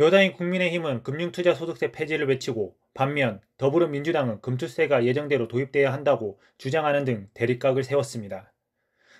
여당인 국민의힘은 금융투자소득세 폐지를 외치고 반면 더불어민주당은 금투세가 예정대로 도입돼야 한다고 주장하는 등 대립각을 세웠습니다.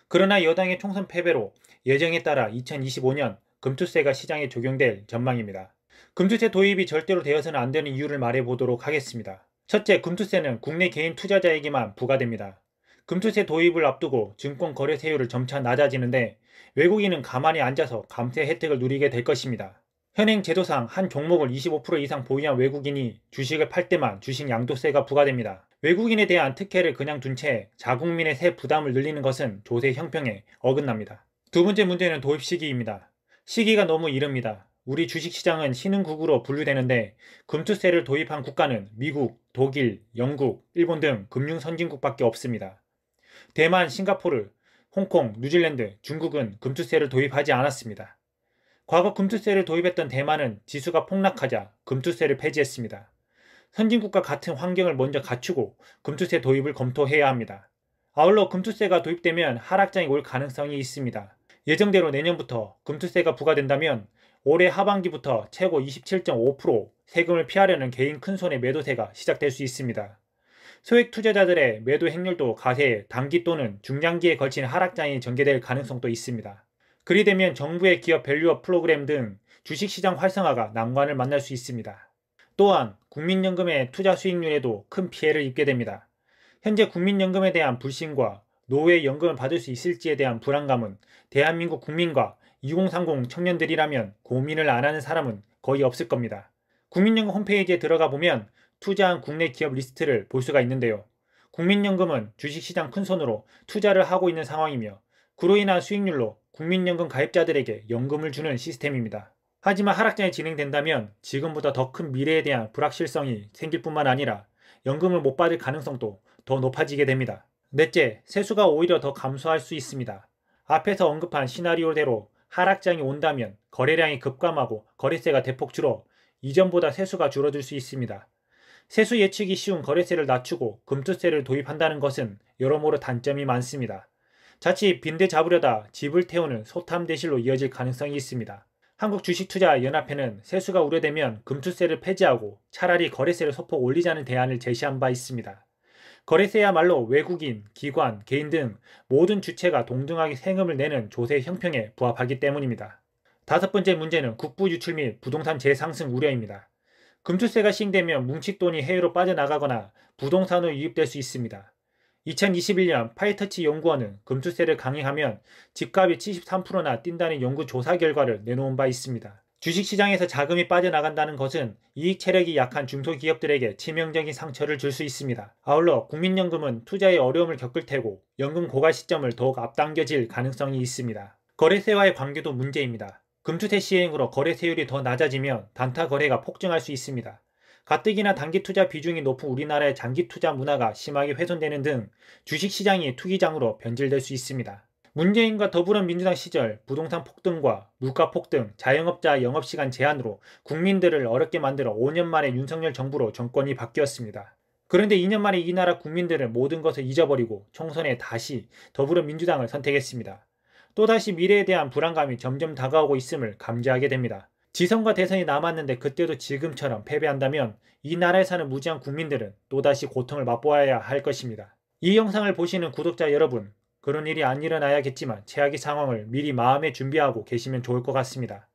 그러나 여당의 총선 패배로 예정에 따라 2025년 금투세가 시장에 적용될 전망입니다. 금투세 도입이 절대로 되어서는 안 되는 이유를 말해보도록 하겠습니다. 첫째, 금투세는 국내 개인 투자자에게만 부과됩니다. 금투세 도입을 앞두고 증권 거래세율을 점차 낮아지는데 외국인은 가만히 앉아서 감세 혜택을 누리게 될 것입니다. 현행 제도상 한 종목을 25% 이상 보유한 외국인이 주식을 팔 때만 주식 양도세가 부과됩니다. 외국인에 대한 특혜를 그냥 둔 채 자국민의 세 부담을 늘리는 것은 조세 형평에 어긋납니다. 두 번째 문제는 도입 시기입니다. 시기가 너무 이릅니다. 우리 주식시장은 신흥국으로 분류되는데 금투세를 도입한 국가는 미국, 독일, 영국, 일본 등 금융선진국밖에 없습니다. 대만, 싱가포르, 홍콩, 뉴질랜드, 중국은 금투세를 도입하지 않았습니다. 과거 금투세를 도입했던 대만은 지수가 폭락하자 금투세를 폐지했습니다. 선진국과 같은 환경을 먼저 갖추고 금투세 도입을 검토해야 합니다. 아울러 금투세가 도입되면 하락장이 올 가능성이 있습니다. 예정대로 내년부터 금투세가 부과된다면 올해 하반기부터 최고 27.5% 세금을 피하려는 개인 큰손의 매도세가 시작될 수 있습니다. 소액 투자자들의 매도 행률도 가세 단기 또는 중장기에 걸친 하락장이 전개될 가능성도 있습니다. 그리 되면 정부의 기업 밸류업 프로그램 등 주식시장 활성화가 난관을 만날 수 있습니다. 또한 국민연금의 투자 수익률에도 큰 피해를 입게 됩니다. 현재 국민연금에 대한 불신과 노후의 연금을 받을 수 있을지에 대한 불안감은 대한민국 국민과 2030 청년들이라면 고민을 안 하는 사람은 거의 없을 겁니다. 국민연금 홈페이지에 들어가 보면 투자한 국내 기업 리스트를 볼 수가 있는데요. 국민연금은 주식시장 큰손으로 투자를 하고 있는 상황이며 그로 인한 수익률로 국민연금 가입자들에게 연금을 주는 시스템입니다. 하지만 하락장이 진행된다면 지금보다 더 큰 미래에 대한 불확실성이 생길 뿐만 아니라 연금을 못 받을 가능성도 더 높아지게 됩니다. 넷째, 세수가 오히려 더 감소할 수 있습니다. 앞에서 언급한 시나리오대로 하락장이 온다면 거래량이 급감하고 거래세가 대폭 줄어 이전보다 세수가 줄어들 수 있습니다. 세수 예측이 쉬운 거래세를 낮추고 금투세를 도입한다는 것은 여러모로 단점이 많습니다. 자칫 빈대 잡으려다 집을 태우는 소탐대실로 이어질 가능성이 있습니다. 한국주식투자연합회는 세수가 우려되면 금투세를 폐지하고 차라리 거래세를 소폭 올리자는 대안을 제시한 바 있습니다. 거래세야말로 외국인, 기관, 개인 등 모든 주체가 동등하게 세금을 내는 조세 형평에 부합하기 때문입니다. 다섯 번째 문제는 국부 유출 및 부동산 재상승 우려입니다. 금투세가 시행되면 뭉칫돈이 해외로 빠져나가거나 부동산으로 유입될 수 있습니다. 2021년 파이터치 연구원은 금투세를 강행하면 집값이 73%나 뛴다는 연구 조사 결과를 내놓은 바 있습니다. 주식시장에서 자금이 빠져나간다는 것은 이익 체력이 약한 중소기업들에게 치명적인 상처를 줄 수 있습니다. 아울러 국민연금은 투자의 어려움을 겪을 테고 연금 고갈 시점을 더욱 앞당겨질 가능성이 있습니다. 거래세와의 관계도 문제입니다. 금투세 시행으로 거래세율이 더 낮아지면 단타 거래가 폭증할 수 있습니다. 가뜩이나 단기 투자 비중이 높은 우리나라의 장기 투자 문화가 심하게 훼손되는 등 주식시장이 투기장으로 변질될 수 있습니다. 문재인과 더불어민주당 시절 부동산 폭등과 물가 폭등, 자영업자 영업시간 제한으로 국민들을 어렵게 만들어 5년 만에 윤석열 정부로 정권이 바뀌었습니다. 그런데 2년 만에 이 나라 국민들은 모든 것을 잊어버리고 총선에 다시 더불어민주당을 선택했습니다. 또다시 미래에 대한 불안감이 점점 다가오고 있음을 감지하게 됩니다. 지선과 대선이 남았는데 그때도 지금처럼 패배한다면 이 나라에 사는 무지한 국민들은 또다시 고통을 맛보아야 할 것입니다. 이 영상을 보시는 구독자 여러분, 그런 일이 안 일어나야겠지만 최악의 상황을 미리 마음에 준비하고 계시면 좋을 것 같습니다.